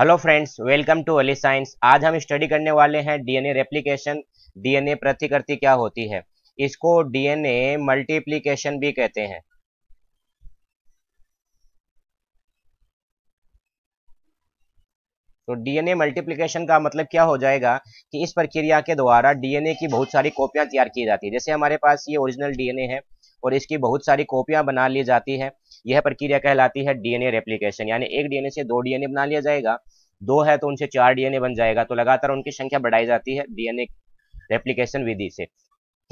hello friends welcome to Ali science आज हम study करने वाले हैं डीएनए रेप्लिकेशन डीएनए प्रतिकृति क्या होती है इसको डीएनए मल्टीप्लीकेशन भी कहते हैं तो डीएनए मल्टीप्लिकेशन का मतलब क्या हो जाएगा कि इस प्रक्रिया के द्वारा डीएनए की बहुत सारी कॉपियां तैयार की जाती है जैसे हमारे पास ये ओरिजिनल डीएनए है और इसकी बहुत सारी कॉपियां बना ली जाती है यह प्रक्रिया कहलाती है डीएनए रेप्लीकेशन यानी एक डीएनए से दो डीएनए बना लिया जाएगा दो है तो उनसे चार डीएनए बन जाएगा तो लगातार उनकी संख्या बढ़ाई जाती है डीएनए रेप्लीकेशन विधि से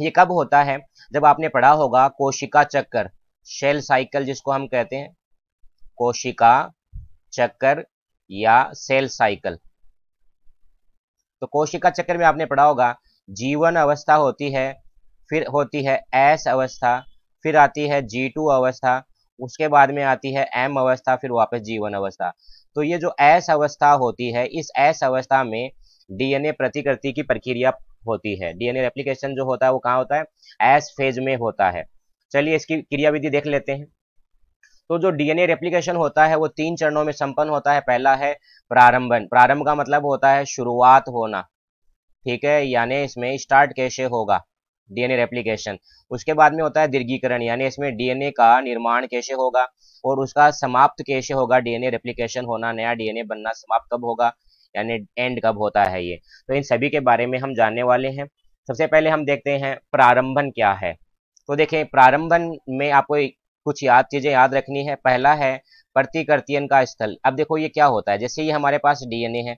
ये कब होता है जब आपने पढ़ा होगा कोशिका चक्कर शेल साइकिल जिसको हम कहते हैं कोशिका चक्कर या सेल साइकिल तो कोशिका चक्कर में आपने पढ़ा होगा जीवन अवस्था होती है फिर होती है एस अवस्था फिर आती है जी टू अवस्था उसके बाद में आती है एम अवस्था फिर वापस जीवन अवस्था तो ये जो एस अवस्था होती है इस एस अवस्था में डीएनए प्रतिकृति की प्रक्रिया होती है डीएनए रेप्लिकेशन जो होता है वो कहाँ होता है एस फेज में होता है चलिए इसकी क्रियाविधि देख लेते हैं तो जो डीएनए रेप्लिकेशन होता है वो तीन चरणों में संपन्न होता है पहला है प्रारंभन प्रारंभ का मतलब होता है शुरुआत होना ठीक है यानी इसमें स्टार्ट कैसे होगा डीएनए रेप्लीकेशन उसके बाद में होता है दीर्घीकरण यानी इसमें डीएनए का निर्माण कैसे होगा और उसका समाप्त कैसे होगा डीएनए रेप्लीकेशन होना नया डीएनए बनना समाप्त कब होगा यानी एंड कब होता है ये तो इन सभी के बारे में हम जानने वाले हैं सबसे पहले हम देखते हैं प्रारंभन क्या है तो देखें प्रारंभन में आपको कुछ याद चीजें याद रखनी है पहला है प्रतिकर्तियन का स्थल अब देखो ये क्या होता है जैसे ये हमारे पास डीएनए है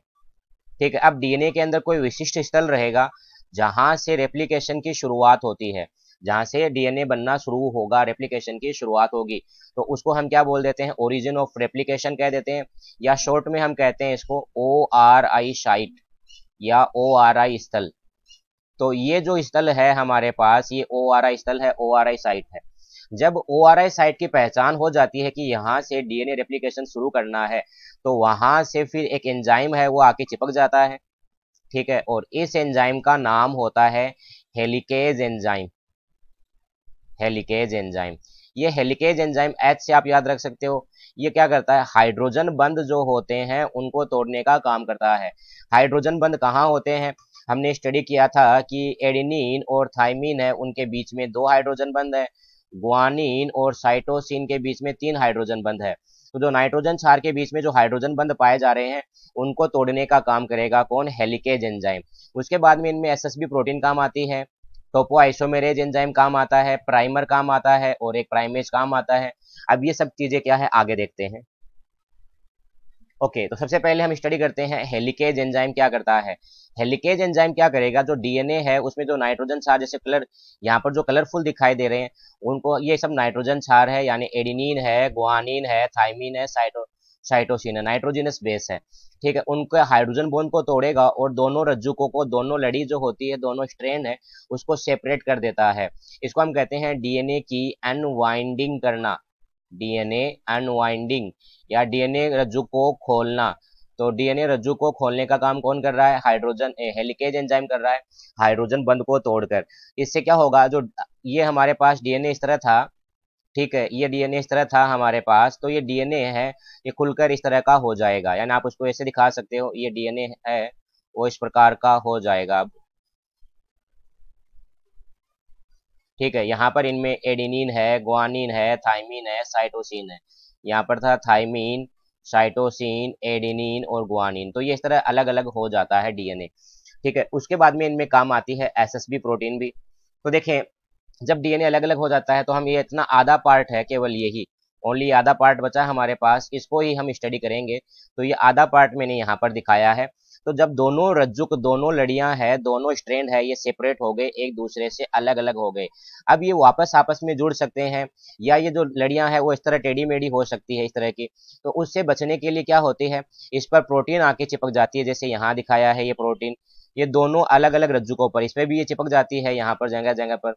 ठीक है अब डीएनए के अंदर कोई विशिष्ट स्थल रहेगा जहां से रेप्लीकेशन की शुरुआत होती है जहां से डीएनए बनना शुरू होगा रेप्लीकेशन की शुरुआत होगी तो उसको हम क्या बोल देते हैं ओरिजिन ऑफ रेप्लीकेशन कह देते हैं या शॉर्ट में हम कहते हैं इसको ओ आर आई साइट या ओ आर आई स्थल तो ये जो स्थल है हमारे पास ये ओ आर आई स्थल है ओ आर आई साइट है जब ओ आर आई साइट की पहचान हो जाती है कि यहाँ से डीएनए रेप्लीकेशन शुरू करना है तो वहां से फिर एक एंजाइम है वो आके चिपक जाता है ठीक है और इस एंजाइम का नाम होता है हेलिकेज एंजाइम हेलिकेज एंजाइम ये हेलिकेज एंजाइम एच से आप याद रख सकते हो ये क्या करता है हाइड्रोजन बंद जो होते हैं उनको तोड़ने का काम करता है हाइड्रोजन बंद कहाँ होते हैं हमने स्टडी किया था कि एडिनिन और थाइमिन है उनके बीच में दो हाइड्रोजन बंद है ग्वानिन और साइटोसिन के बीच में तीन हाइड्रोजन बंद है तो जो नाइट्रोजन क्षार के बीच में जो हाइड्रोजन बंद पाए जा रहे हैं उनको तोड़ने का काम करेगा कौन हेलिकेज एंजाइम उसके बाद में इनमें एसएसबी प्रोटीन काम आती है टोपो आइसोमेरेज एंजाइम काम आता है प्राइमर काम आता है और एक प्राइमेज काम आता है अब ये सब चीजें क्या है आगे देखते हैं ओके तो सबसे पहले हम स्टडी करते हैं हेलिकेज एंजाइम क्या करता है हेलिकेज एंजाइम क्या करेगा जो डीएनए है उसमें जो नाइट्रोजन क्षार जैसे कलर यहाँ पर जो कलरफुल दिखाई दे रहे हैं उनको ये सब नाइट्रोजन क्षार है यानी एडिनिन है गुआनिन है थाइमिन है साइटो साइटोसिन है नाइट्रोजिनस बेस है ठीक है उनके हाइड्रोजन बोन को तोड़ेगा और दोनों रज्जुकों को दोनों लड़ी जो होती है दोनों स्ट्रेन है उसको सेपरेट कर देता है इसको हम कहते हैं डीएनए की अनवाइंडिंग करना डीएनए अनवाइंडिंग या डीएनए रज्जु को खोलना तो डीएनए रज्जु को खोलने का काम कौन कर रहा है हाइड्रोजन हेलिकेज एंजाइम कर रहा है हाइड्रोजन बंद को तोड़कर इससे क्या होगा जो ये हमारे पास डीएनए इस तरह था ठीक है ये डीएनए इस तरह था हमारे पास तो ये डीएनए है ये खुलकर इस तरह का हो जाएगा यानी आप उसको ऐसे दिखा सकते हो ये डीएनए है वो इस प्रकार का हो जाएगा ठीक है यहाँ पर इनमें एडिनिन है ग्वानिन है थाइमिन है साइटोसिन है यहाँ पर था थाइमिन साइटोसिन एडिनिन और ग्वानिन तो ये इस तरह अलग अलग हो जाता है डीएनए ठीक है उसके बाद में इनमें काम आती है एसएसबी प्रोटीन भी तो देखें जब डीएनए अलग अलग हो जाता है तो हम ये इतना आधा पार्ट है केवल यही ओनली आधा पार्ट बचा है हमारे पास इसको ही हम स्टडी करेंगे तो ये आधा पार्ट मैंने यहाँ पर दिखाया है तो जब दोनों रज्जुक दोनों लड़ियां है दोनों स्ट्रेंड है ये सेपरेट हो गए एक दूसरे से अलग अलग हो गए अब ये वापस आपस में जुड़ सकते हैं या ये जो लड़ियां है वो इस तरह टेढ़ी मेढ़ी हो सकती है इस तरह की तो उससे बचने के लिए क्या होती है इस पर प्रोटीन आके चिपक जाती है जैसे यहाँ दिखाया है ये प्रोटीन ये दोनों अलग अलग रज्जुकों पर इसमें भी ये चिपक जाती है यहाँ पर जगह जगह पर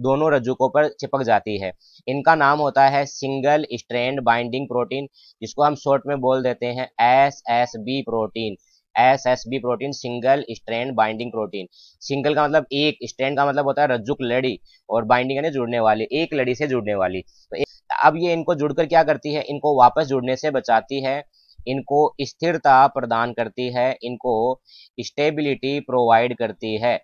दोनों रज्जुकों पर चिपक जाती है इनका नाम होता है सिंगल स्ट्रैंड बाइंडिंग प्रोटीन जिसको हम शॉर्ट में बोल देते हैं S S B protein S S B protein single strand binding protein single का मतलब एक स्ट्रैंड का मतलब होता है रज्जुक लड़ी और बाइंडिंग यानी जुड़ने वाली एक लड़ी से जुड़ने वाली तो अब ये इनको जुड़कर क्या करती है इनको वापस जुड़ने से बचाती है इनको स्थिरता प्रदान करती है इनको स्टेबिलिटी प्रोवाइड करती है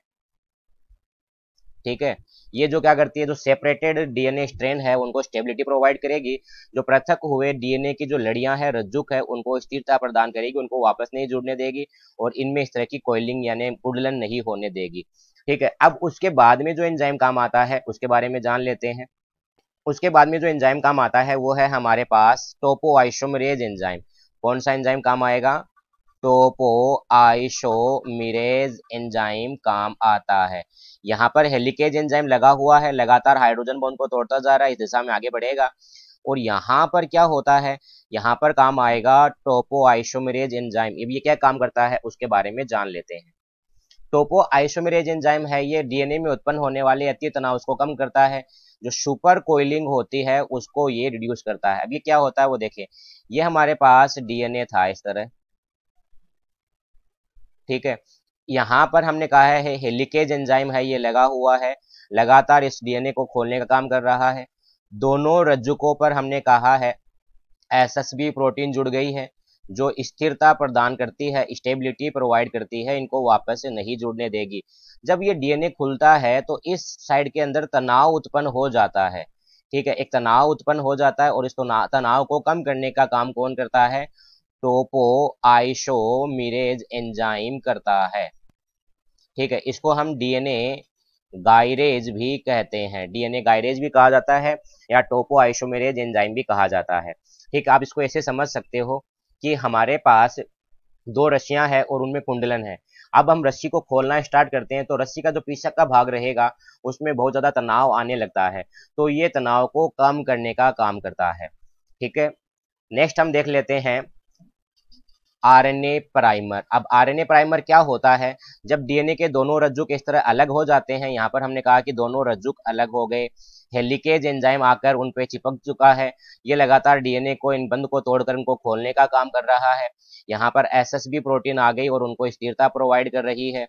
ठीक है ये जो क्या करती है जो सेपरेटेड डीएनए स्ट्रेन है उनको स्टेबिलिटी प्रोवाइड करेगी जो पृथक हुए डीएनए की जो लड़ियां है रज्जुक है उनको स्थिरता प्रदान करेगी उनको वापस नहीं जुड़ने देगी और इनमें इस तरह की कोयलिंग यानी कुडलन नहीं होने देगी ठीक है अब उसके बाद में जो एंजाइम काम आता है उसके बारे में जान लेते हैं उसके बाद में जो एंजाइम काम आता है वो है हमारे पास टोपोआइसोमरेज एंजाइम कौन सा एंजाइम काम आएगा टोपो तो आइशो मिरेज एंजाइम काम आता है यहाँ पर हेलिकेज एंजाइम लगा हुआ है लगातार हाइड्रोजन बॉन्ड को तोड़ता जा रहा है इस दिशा में आगे बढ़ेगा और यहाँ पर क्या होता है यहाँ पर काम आएगा टोपो आइशोमरेज एंजाइम ये क्या काम करता है उसके बारे में जान लेते हैं टोपो आइसोमरेज एंजाइम है ये डीएनए में उत्पन्न होने वाले अति तनाव को कम करता है जो सुपर कोइलिंग होती है उसको ये रिड्यूस करता है अब ये क्या होता है वो देखिए ये हमारे पास डीएनए था इस तरह ठीक है यहाँ पर हमने कहा है हेलिकेज एंजाइम है ये लगा हुआ है लगातार इस डीएनए को खोलने का काम कर रहा है दोनों रज्जुकों पर हमने कहा है एसएसबी प्रोटीन जुड़ गई है जो स्थिरता प्रदान करती है स्टेबिलिटी प्रोवाइड करती है इनको वापस से नहीं जुड़ने देगी जब ये डीएनए खुलता है तो इस साइड के अंदर तनाव उत्पन्न हो जाता है ठीक है एक तनाव उत्पन्न हो जाता है और इस तनाव को कम करने का काम कौन करता है टोपो आइशो मिरेज एंजाइम करता है ठीक है इसको हम डीएनए गायरेज भी कहते हैं डीएनए गायरेज भी कहा जाता है या टोपो मिरेज एंजाइम भी कहा जाता है ठीक आप इसको ऐसे समझ सकते हो कि हमारे पास दो रस्सियां हैं और उनमें कुंडलन है अब हम रस्सी को खोलना स्टार्ट करते हैं तो रस्सी का जो पीछे का भाग रहेगा उसमें बहुत ज़्यादा तनाव आने लगता है तो ये तनाव को कम करने का काम करता है ठीक है नेक्स्ट हम देख लेते हैं आरएनए प्राइमर अब आरएनए प्राइमर क्या होता है जब डीएनए के दोनों रज्जुक इस तरह अलग हो जाते हैं यहाँ पर हमने कहा कि दोनों रज्जुक अलग हो गए हेलिकेज एंजाइम आकर उन पे चिपक चुका है ये लगातार डीएनए को इन बंद को तोड़कर उनको खोलने का काम कर रहा है यहाँ पर एसएसबी प्रोटीन आ गई और उनको स्थिरता प्रोवाइड कर रही है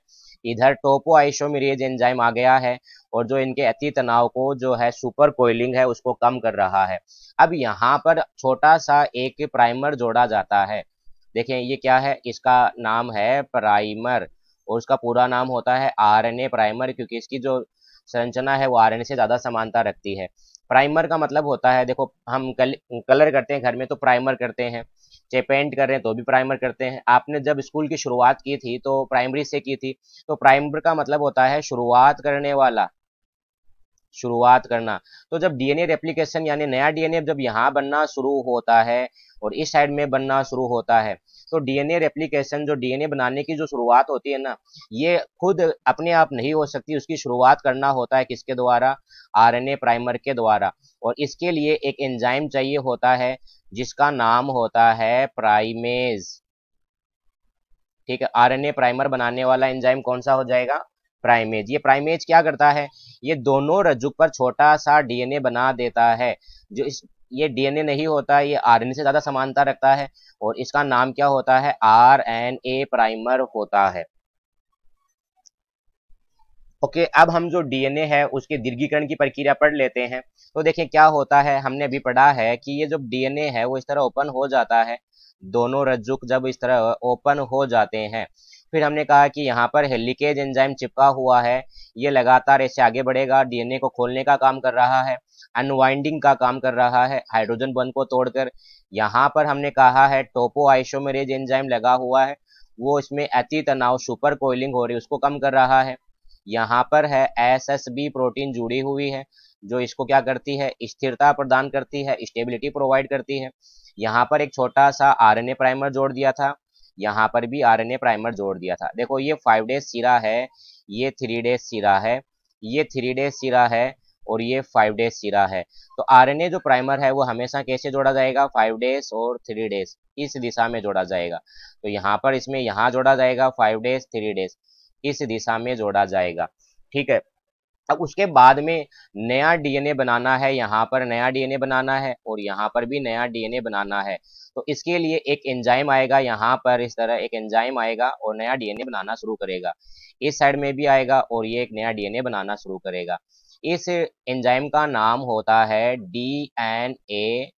इधर टोपो आइशोमिरेज एंजाइम आ गया है और जो इनके अति तनाव को जो है सुपर कोइलिंग है उसको कम कर रहा है अब यहाँ पर छोटा सा एक प्राइमर जोड़ा जाता है देखें ये क्या है इसका नाम है प्राइमर और उसका पूरा नाम होता है आरएनए प्राइमर क्योंकि इसकी जो संरचना है वो आरएनए से ज़्यादा समानता रखती है प्राइमर का मतलब होता है देखो हम कल, कलर करते हैं घर में तो प्राइमर करते हैं चाहे पेंट कर रहे हैं तो भी प्राइमर करते हैं आपने जब स्कूल की शुरुआत की थी तो प्राइमरी से की थी तो प्राइमर का मतलब होता है शुरुआत करने वाला शुरुआत करना तो जब डीएनए रेप्लिकेशन यानी नया डीएनए जब यहाँ बनना शुरू होता है और इस साइड में बनना शुरू होता है तो डीएनए रेप्लिकेशन जो डीएनए बनाने की जो शुरुआत होती है ना ये खुद अपने आप नहीं हो सकती उसकी शुरुआत करना होता है किसके द्वारा आरएनए प्राइमर के द्वारा और इसके लिए एक एंजाइम चाहिए होता है जिसका नाम होता है प्राइमेज ठीक है आरएनए प्राइमर बनाने वाला एंजाइम कौन सा हो जाएगा प्राइमेज ये प्राइमेज क्या करता है ये दोनों रज्जु पर छोटा सा डीएनए बना देता है जो इस ये डीएनए नहीं होता ये आरएनए से ज्यादा समानता रखता है और इसका नाम क्या होता है आरएनए प्राइमर होता है ओके okay, अब हम जो डीएनए है उसके दीर्घीकरण की प्रक्रिया पढ़ लेते हैं तो देखिए क्या होता है हमने अभी पढ़ा है कि ये जो डीएनए है वो इस तरह ओपन हो जाता है दोनों रज्जुक जब इस तरह ओपन हो जाते हैं फिर हमने कहा कि यहाँ पर हेलिकेज एंजाइम चिपका हुआ है ये लगातार ऐसे आगे बढ़ेगा डीएनए को खोलने का काम कर रहा है अनवाइंडिंग का काम कर रहा है हाइड्रोजन बंद को तोड़कर यहाँ पर हमने कहा है टोपो आइसोमेरेज एंजाइम लगा हुआ है वो इसमें अति तनाव सुपर कोइलिंग हो रही है उसको कम कर रहा है यहाँ पर है एस एस बी प्रोटीन जुड़ी हुई है जो इसको क्या करती है स्थिरता प्रदान करती है स्टेबिलिटी प्रोवाइड करती है यहाँ पर एक छोटा सा आरएनए प्राइमर जोड़ दिया था यहाँ पर भी आरएनए प्राइमर जोड़ दिया था देखो ये फाइव डेज सिरा है ये थ्री डेज सिरा है ये थ्री डेज सिरा है और ये फाइव डेज सिरा है तो आरएनए जो प्राइमर है वो हमेशा कैसे जोड़ा जाएगा फाइव डेज और थ्री डेज इस दिशा में जोड़ा जाएगा तो यहाँ पर इसमें यहाँ जोड़ा जाएगा फाइव डेज थ्री डेज इस दिशा में जोड़ा जाएगा ठीक है उसके बाद में नया डीएनए बनाना है यहाँ पर नया डीएनए बनाना है और यहाँ पर भी नया डीएनए बनाना है तो इसके लिए एक एंजाइम आएगा यहाँ पर इस तरह एक एंजाइम आएगा और नया डीएनए बनाना शुरू करेगा इस साइड में भी आएगा और ये एक नया डीएनए बनाना शुरू करेगा इस एंजाइम का नाम होता है D N A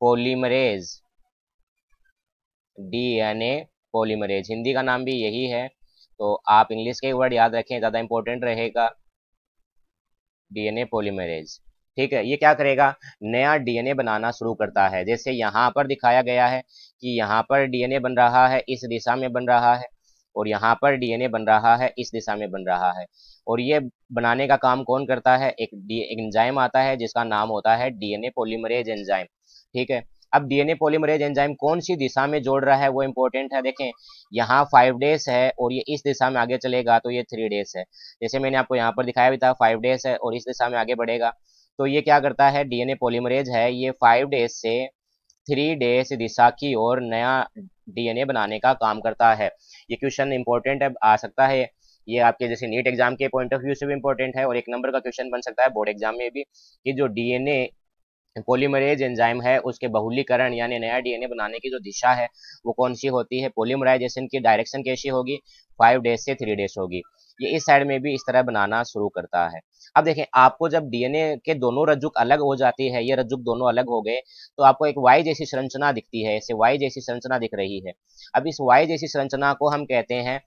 polymerase D N A polymerase Hindi का नाम भी यही है तो आप इंग्लिश के वर्ड याद रखें ज़्यादा इंपॉर्टेंट रहेगा डीएनए पॉलीमरेज ठीक है ये क्या करेगा नया डीएनए बनाना शुरू करता है जैसे यहाँ पर दिखाया गया है कि यहाँ पर डीएनए बन रहा है इस दिशा में बन रहा है और यहाँ पर डीएनए बन रहा है इस दिशा में बन रहा है और ये बनाने का काम कौन करता है एक एंजाइम आता है जिसका नाम होता है डीएनए पोलीमरेज एंजाइम ठीक है अब डीएनए पॉलीमरेज एंजाइम कौन सी दिशा में जोड़ रहा है वो इंपॉर्टेंट है देखें यहाँ फाइव डेज है और ये इस दिशा में आगे चलेगा तो ये थ्री डेज है जैसे मैंने आपको यहाँ पर दिखाया भी था फाइव डेज है और इस दिशा में आगे बढ़ेगा तो ये क्या करता है डीएनए पॉलीमरेज है ये फाइव डेज से थ्री डेज दिशा की ओर नया डीएनए बनाने का काम करता है ये क्वेश्चन इंपॉर्टेंट आ सकता है ये आपके जैसे नीट एग्जाम के पॉइंट ऑफ व्यू से भी इंपॉर्टेंट है और एक नंबर का क्वेश्चन बन सकता है बोर्ड एग्जाम में भी कि जो डीएनए पोलीमरेज एंजाइम है उसके बहुलीकरण यानी नया डीएनए बनाने की जो दिशा है वो कौन सी होती है पोलीमराइजेशन की डायरेक्शन कैसी होगी फाइव डेज से थ्री डेज होगी ये इस साइड में भी इस तरह बनाना शुरू करता है अब देखें आपको जब डीएनए के दोनों रज्जुक अलग हो जाती है ये रज्जुक दोनों अलग हो गए तो आपको एक वाई जैसी संरचना दिखती है ऐसे वाई जैसी संरचना दिख रही है अब इस वाई जैसी संरचना को हम कहते हैं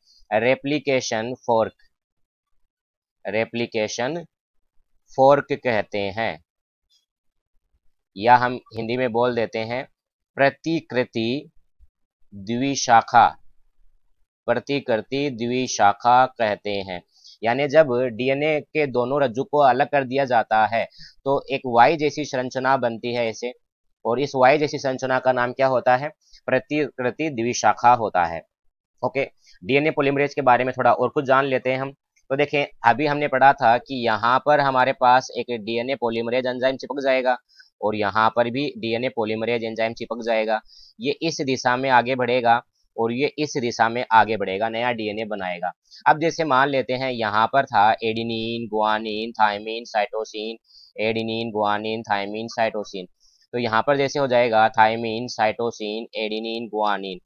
रेप्लीकेशन फोर्क रेप्लीकेशन फोर्क कहते हैं या हम हिंदी में बोल देते हैं प्रतिकृति द्विशाखा प्रतिकृति द्विशाखा कहते हैं यानी जब डीएनए के दोनों रज्जु को अलग कर दिया जाता है तो एक वाई जैसी संरचना बनती है ऐसे और इस वाई जैसी संरचना का नाम क्या होता है प्रतिकृति द्विशाखा होता है ओके डीएनए पोलिमरेज के बारे में थोड़ा और कुछ जान लेते हैं हम तो देखें अभी हमने पढ़ा था कि यहाँ पर हमारे पास एक डीएनए पोलिमरेज एंजाइम चिपक जाएगा और यहाँ पर भी डीएनए पॉलीमरेज एंजाइम चिपक जाएगा ये इस दिशा में आगे बढ़ेगा और ये इस दिशा में आगे बढ़ेगा नया डीएनए बनाएगा अब जैसे मान लेते हैं यहाँ पर था adenine guanine thymine cytosine adenine guanine thymine cytosine तो यहाँ पर जैसे हो जाएगा thymine cytosine adenine guanine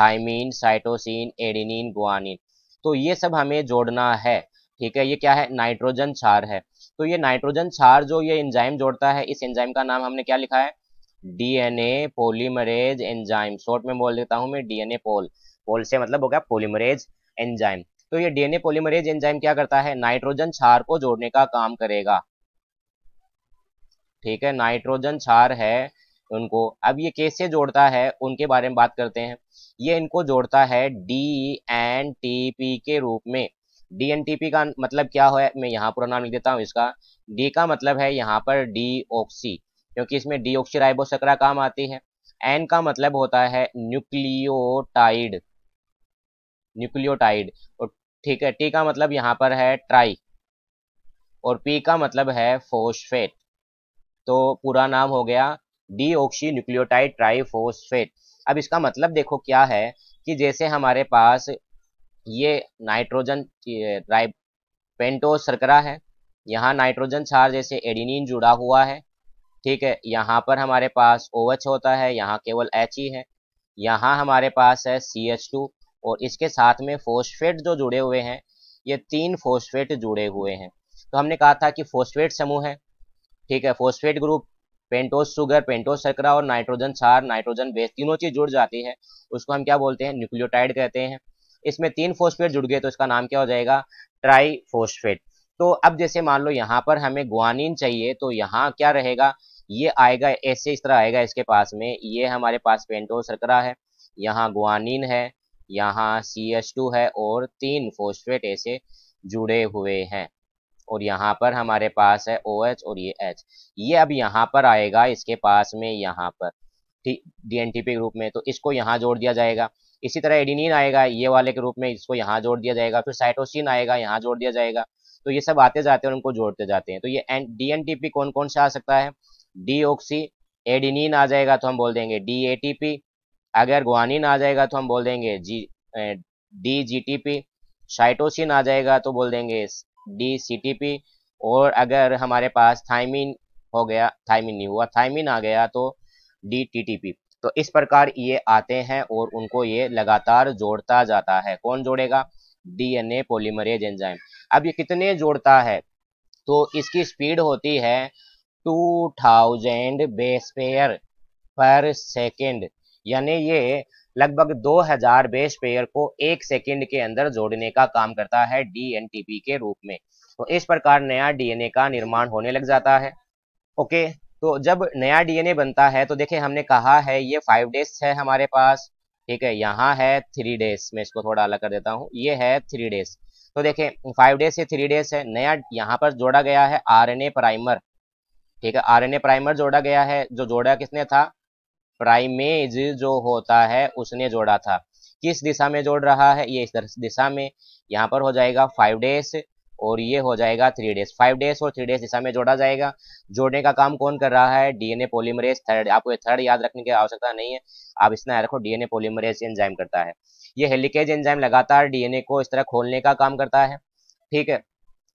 thymine cytosine adenine guanine तो ये सब हमें जोड़ना है ठीक है ये क्या है नाइट्रोजन क्षार है तो ये नाइट्रोजन छार जो ये एंजाइम जोड़ता है इस एंजाइम का नाम हमने क्या लिखा है डीएनए पोलीमरेज एंजाइम शॉर्ट में बोल देता हूं मैं डीएनए पोल पोल से मतलब हो गया पोलीमरेज एंजाइम तो ये डीएनए पोलीमरेज एंजाइम क्या करता है नाइट्रोजन छार को जोड़ने का काम करेगा ठीक है नाइट्रोजन छार है उनको अब ये कैसे जोड़ता है उनके बारे में बात करते हैं ये इनको जोड़ता है डी एन टी पी के रूप में डी का मतलब क्या है मैं यहाँ पूरा नाम लिख देता हूँ इसका डी का मतलब है यहाँ पर डी ऑक्सी क्योंकि इसमें डी ऑक्सी राइबोसकरा काम आती है एन का मतलब होता है न्यूक्लियोटाइड न्यूक्लियोटाइड और ठीक है टी का मतलब यहाँ पर है ट्राई और पी का मतलब है फोस्फेट तो पूरा नाम हो गया deoxy nucleotide triphosphate अब इसका मतलब देखो क्या है कि जैसे हमारे पास ये नाइट्रोजन पेंटो सरकरा है यहाँ नाइट्रोजन चार जैसे एडिनिन जुड़ा हुआ है ठीक है यहाँ पर हमारे पास ओ एच होता है यहाँ केवल एच ही है यहाँ हमारे पास है सी एच टू और इसके साथ में फोस्फेट जो जुड़े हुए हैं ये तीन फोस्फेट जुड़े हुए हैं तो हमने कहा था कि फोस्फेट समूह है ठीक है phosphate group pentose sugar pentose शर्करा और नाइट्रोजन क्षार नाइट्रोजन बेस तीनों चीज जुड़ जाती है उसको हम क्या बोलते हैं न्यूक्लियोटाइड कहते हैं इसमें तीन फोस्फेट जुड़ गए तो इसका नाम क्या हो जाएगा ट्राई फोस्फेट तो अब जैसे मान लो यहाँ पर हमें ग्वानिन चाहिए तो यहाँ क्या रहेगा ये आएगा ऐसे इस तरह आएगा इसके पास में ये हमारे पास पेंटो सरकरा है यहाँ ग्वानिन है यहाँ सी एच टू है और तीन फोस्फेट ऐसे जुड़े हुए हैं और यहाँ पर हमारे पास है ओ OH एच और ये एच ये अब यहाँ पर आएगा इसके पास में यहाँ पर ठीक D N T P group में तो इसको यहाँ जोड़ दिया जाएगा इसी तरह एडिनिन आएगा ये वाले के रूप में इसको यहाँ जोड़ दिया जाएगा फिर साइटोसिन आएगा यहाँ जोड़ दिया जाएगा तो ये सब आते जाते हैं उनको जोड़ते जाते हैं तो ये एन डीएनटीपी कौन कौन सा आ सकता है डी एडिनिन आ जाएगा तो हम बोल देंगे डी अगर गुआनिन आ जाएगा तो हम बोल देंगे जी डी साइटोसिन आ जाएगा तो बोल देंगे डी और अगर हमारे पास थाइमिन हो गया थाइमिन नहीं हुआ थाइमिन आ गया तो डी तो इस प्रकार ये आते हैं और उनको ये लगातार जोड़ता जाता है कौन जोड़ेगा डीएनए पॉलीमरेज एंजाइम अब ये कितने जोड़ता है तो इसकी स्पीड होती है two thousand base pair per second यानी ये लगभग 2000 हजार बेस पेयर को एक सेकेंड के अंदर जोड़ने का काम करता है डीएनटीपी के रूप में तो इस प्रकार नया डीएनए का निर्माण होने लग जाता है ओके तो जब नया डीएनए बनता है तो देखे हमने कहा है ये फाइव डेज है हमारे पास ठीक है यहाँ है थ्री डेज मैं इसको थोड़ा अलग कर देता हूँ ये है थ्री डेज तो देखे फाइव डेज से थ्री डेज है नया यहाँ पर जोड़ा गया है आर प्राइमर ठीक है आर प्राइमर जोड़ा गया है जो जोड़ा किसने था प्राइमेज जो होता है उसने जोड़ा था किस दिशा में जोड़ रहा है ये इस दिशा में यहाँ पर हो जाएगा फाइव डेज और ये हो जाएगा थ्री डेज फाइव डेज और थ्री डेज दिशा में जोड़ा जाएगा जोड़ने का काम कौन कर रहा है डीएनए पोलीमरेज थर्ड आपको थर्ड याद रखने की आवश्यकता नहीं है आप इसमें रखो डीएनए पोलिमरेज एंजाइम करता है ये हेलिकेज एंजाइम लगातार डीएनए को इस तरह खोलने का काम करता है ठीक है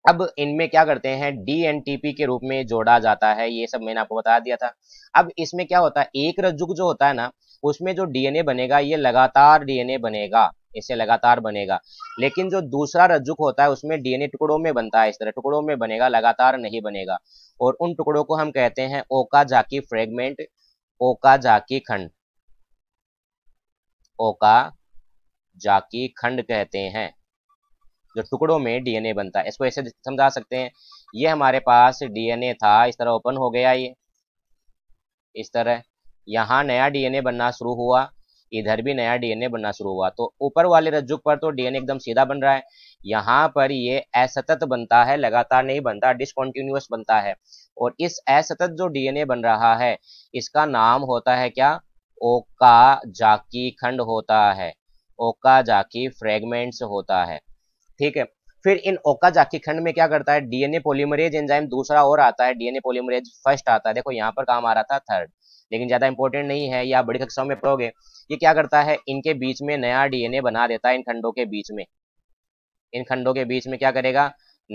अब इनमें क्या करते हैं डीएनटीपी के रूप में जोड़ा जाता है ये सब मैंने आपको बता दिया था अब इसमें क्या होता है एक रज्जुक जो होता है ना उसमें जो डीएनए बनेगा ये लगातार डीएनए बनेगा ऐसे लगातार बनेगा लेकिन जो दूसरा रज्जुक होता है उसमें डीएनए टुकड़ों में बनता है इस तरह टुकड़ों में बनेगा लगातार नहीं बनेगा और उन टुकड़ों को हम कहते हैं ओका जाकी फ्रेगमेंट ओका जाकी खंड ओका जाकी खंड कहते हैं जो टुकड़ों में डीएनए बनता है इसको ऐसे समझा सकते हैं ये हमारे पास डीएनए था इस तरह ओपन हो गया ये इस तरह यहाँ नया डीएनए बनना शुरू हुआ इधर भी नया डीएनए बनना शुरू हुआ तो ऊपर वाले रज्जुक पर तो डीएनए एकदम सीधा बन रहा है यहाँ पर ये असतत बनता है लगातार नहीं बनता डिसकॉन्टिन्यूस बनता है और इस असतत जो डीएनए बन रहा है इसका नाम होता है क्या ओका जाकी खंड होता है ओका जाकी फ्रेगमेंट्स होता है ठीक है फिर इन ओका जाकी खंड में क्या करता है डीएनए पोलिमरेज एंजाइम दूसरा और आता है डीएनए पोलिमरेज फर्स्ट आता है देखो यहाँ पर काम आ रहा था थर्ड लेकिन ज़्यादा इंपॉर्टेंट नहीं है या बड़ी कक्षाओं में पढ़ोगे ये क्या करता है इनके बीच में नया डीएनए बना देता है इन खंडों के बीच में इन खंडों के बीच में क्या करेगा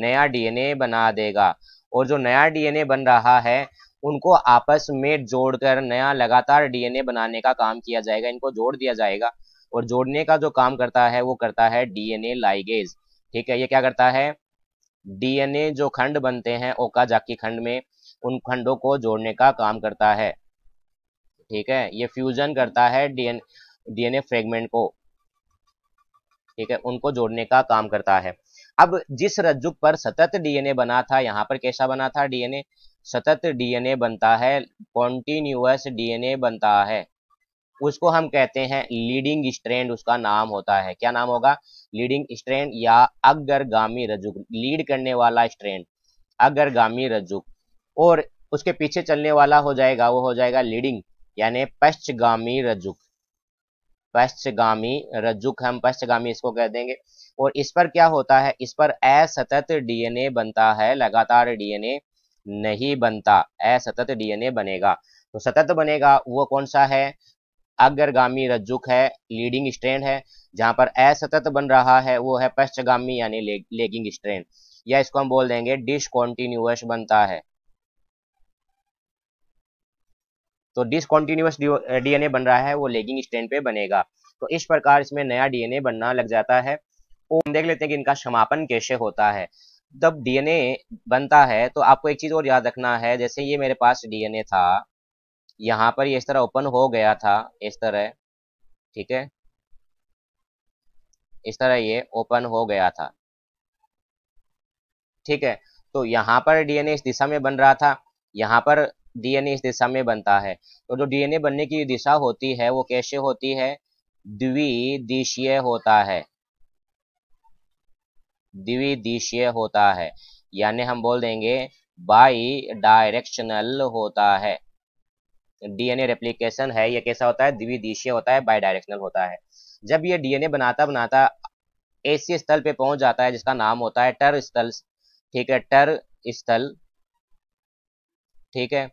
नया डीएनए बना देगा और जो नया डीएनए बन रहा है उनको आपस में जोड़कर नया लगातार डीएनए बनाने का काम किया जाएगा इनको जोड़ दिया जाएगा और जोड़ने का जो काम करता है वो करता है डीएनए लाइगेज ठीक है ये क्या करता है डीएनए जो खंड बनते हैं ओका जाकी खंड में उन खंडों को जोड़ने का काम करता है ठीक है ये फ्यूजन करता है डीएन डीएनए फ्रेगमेंट को ठीक है उनको जोड़ने का काम करता है अब जिस रज्जुक पर सतत डीएनए बना था यहाँ पर कैसा बना था डीएनए सतत डीएनए बनता है कॉन्टिन्यूस डीएनए बनता है उसको हम कहते हैं लीडिंग स्ट्रैंड उसका नाम होता है क्या नाम होगा लीडिंग स्ट्रैंड या अग्रगामी रज्जु लीड करने वाला स्ट्रैंड अग्रगामी रज्जु और उसके पीछे चलने वाला हो जाएगा वो हो जाएगा लीडिंग यानी पश्चगामी रजुक पश्चगामी रजुक हम पश्चगामी इसको कह देंगे और इस पर क्या होता है इस पर असतत डीएनए बनता है लगातार डीएनए नहीं बनता असतत डीएनए बनेगा तो सतत बनेगा वो कौन सा है अग्रगामी रज्जुक है लीडिंग स्ट्रेन है जहां पर असतत बन रहा है वो है पश्चगामी यानी लेगिंग स्ट्रेन या इसको हम बोल देंगे डिसकॉन्टिन्यूस बनता है तो डिसकॉन्टिन्यूस डीएनए बन रहा है वो लेगिंग स्टैंड पे बनेगा तो इस प्रकार इसमें नया डीएनए बनना लग जाता है और तो देख लेते हैं कि इनका समापन कैसे होता है जब डीएनए बनता है तो आपको एक चीज और याद रखना है जैसे ये मेरे पास डीएनए था यहाँ पर ये इस तरह ओपन हो गया था इस तरह ठीक है इस तरह ये ओपन हो गया था ठीक है तो यहाँ पर डीएनए इस दिशा में बन रहा था यहाँ पर डीएनए इस दिशा में बनता है तो जो डीएनए बनने की दिशा होती है वो कैसे होती है द्विदिशीय होता है द्विदिशीय होता है यानी हम बोल देंगे बाई डायरेक्शनल होता है डीएनए रेप्लिकेशन है ये कैसा होता है द्विदिशीय होता है बाई डायरेक्शनल होता है जब ये डीएनए बनाता बनाता ऐसी स्थल पे पहुंच जाता है जिसका नाम होता है टर स्थल ठीक है टर स्थल ठीक है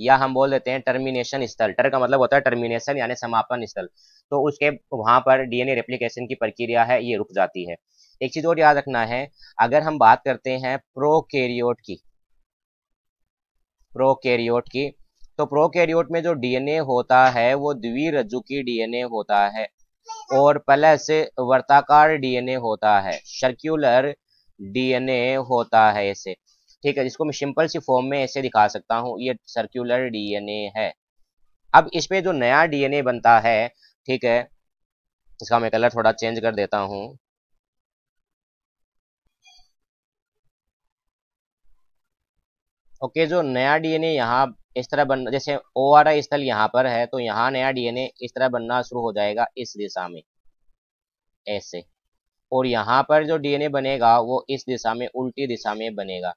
या हम बोल देते हैं टर्मिनेशन स्थल टर का मतलब होता है टर्मिनेशन यानी समापन स्थल तो उसके वहां पर डीएनए रेप्लिकेशन की प्रक्रिया है ये रुक जाती है एक चीज और याद रखना है अगर हम बात करते हैं प्रोकैरियोट की प्रोकैरियोट की तो प्रोकैरियोट में जो डीएनए होता है वो द्विरज्जु की डीएनए होता है और प्लस वर्ताकार डीएनए होता है सर्क्यूलर डीएनए होता है इसे ठीक है जिसको मैं सिंपल सी फॉर्म में ऐसे दिखा सकता हूँ ये सर्क्यूलर डीएनए है अब इस पर जो नया डीएनए बनता है ठीक है इसका मैं कलर थोड़ा चेंज कर देता हूँ ओके जो नया डीएनए यहाँ इस तरह बनना जैसे ओ आर आई स्थल यहाँ पर है तो यहाँ नया डीएनए इस तरह बनना शुरू हो जाएगा इस दिशा में ऐसे और यहाँ पर जो डीएनए बनेगा वो इस दिशा में उल्टी दिशा में बनेगा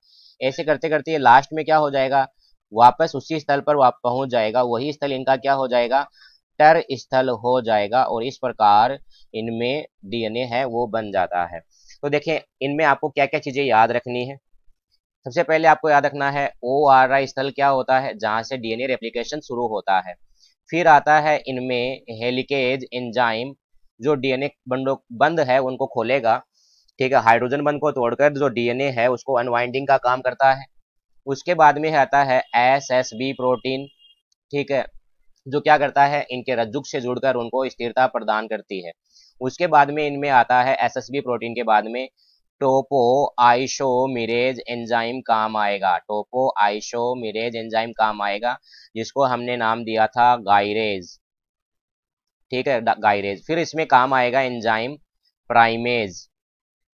ऐसे करते करते ये लास्ट में क्या हो जाएगा वापस उसी स्थल पर पहुंच जाएगा वही स्थल इनका क्या हो जाएगा टर स्थल हो जाएगा और इस प्रकार इनमें डीएनए है वो बन जाता है तो देखिये इनमें आपको क्या क्या चीजें याद रखनी है सबसे पहले आपको याद रखना है ओ आर आई स्थल क्या होता है जहां से डीएनए रेप्लिकेशन शुरू होता है फिर आता है इनमें हेलिकेज एंजाइम जो डीएनए बंडों बंद है उनको खोलेगा ठीक है हाइड्रोजन बंद को तोड़कर जो डीएनए है उसको अनवाइंडिंग का काम करता है उसके बाद में आता है एस एस बी प्रोटीन ठीक है जो क्या करता है इनके रज्जुक से जुड़कर उनको स्थिरता प्रदान करती है उसके बाद में इनमें आता है एस एस बी प्रोटीन के बाद में टोपो आइशो मिरेज एंजाइम काम आएगा टोपो आइशो मिरेज एंजाइम काम आएगा जिसको हमने नाम दिया था गाइरेज ठीक है गायरेज फिर इसमें काम आएगा एंजाइम प्राइमेज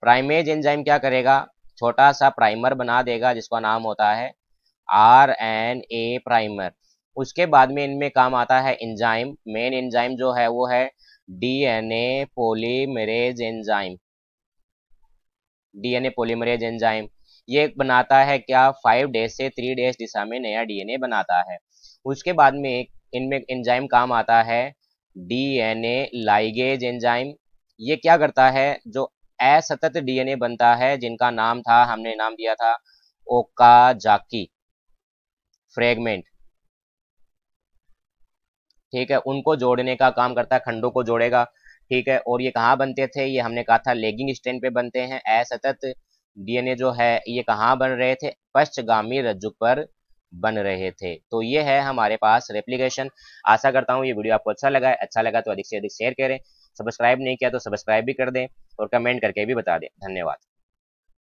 प्राइमेज एंजाइम क्या करेगा छोटा सा प्राइमर बना देगा जिसका नाम होता है आर एन ए प्राइमर उसके बाद में इनमें काम आता है एंजाइम मेन एंजाइम जो है वो है DNA polymerase enzyme DNA polymerase enzyme ये बनाता है क्या फाइव डेज से थ्री डेज दिशा में नया डीएनए बनाता है उसके बाद में इनमें एंजाइम काम आता है डीएनए लाइगेज एंजाइम ये क्या करता है जो असतत डीएनए बनता है जिनका नाम था हमने नाम दिया था ओका जाकी फ्रेगमेंट ठीक है उनको जोड़ने का काम करता है खंडों को जोड़ेगा ठीक है और ये कहाँ बनते थे ये हमने कहा था लेगिंग स्टैंड पे बनते हैं असतत डीएनए जो है ये कहाँ बन रहे थे पश्चगामी रज्जु पर बन रहे थे तो ये है हमारे पास रेप्लीकेशन आशा करता हूँ ये वीडियो आपको अच्छा लगा है अच्छा लगा तो अधिक से अधिक शेयर करें सब्सक्राइब नहीं किया तो सब्सक्राइब भी कर दें और कमेंट करके भी बता दें धन्यवाद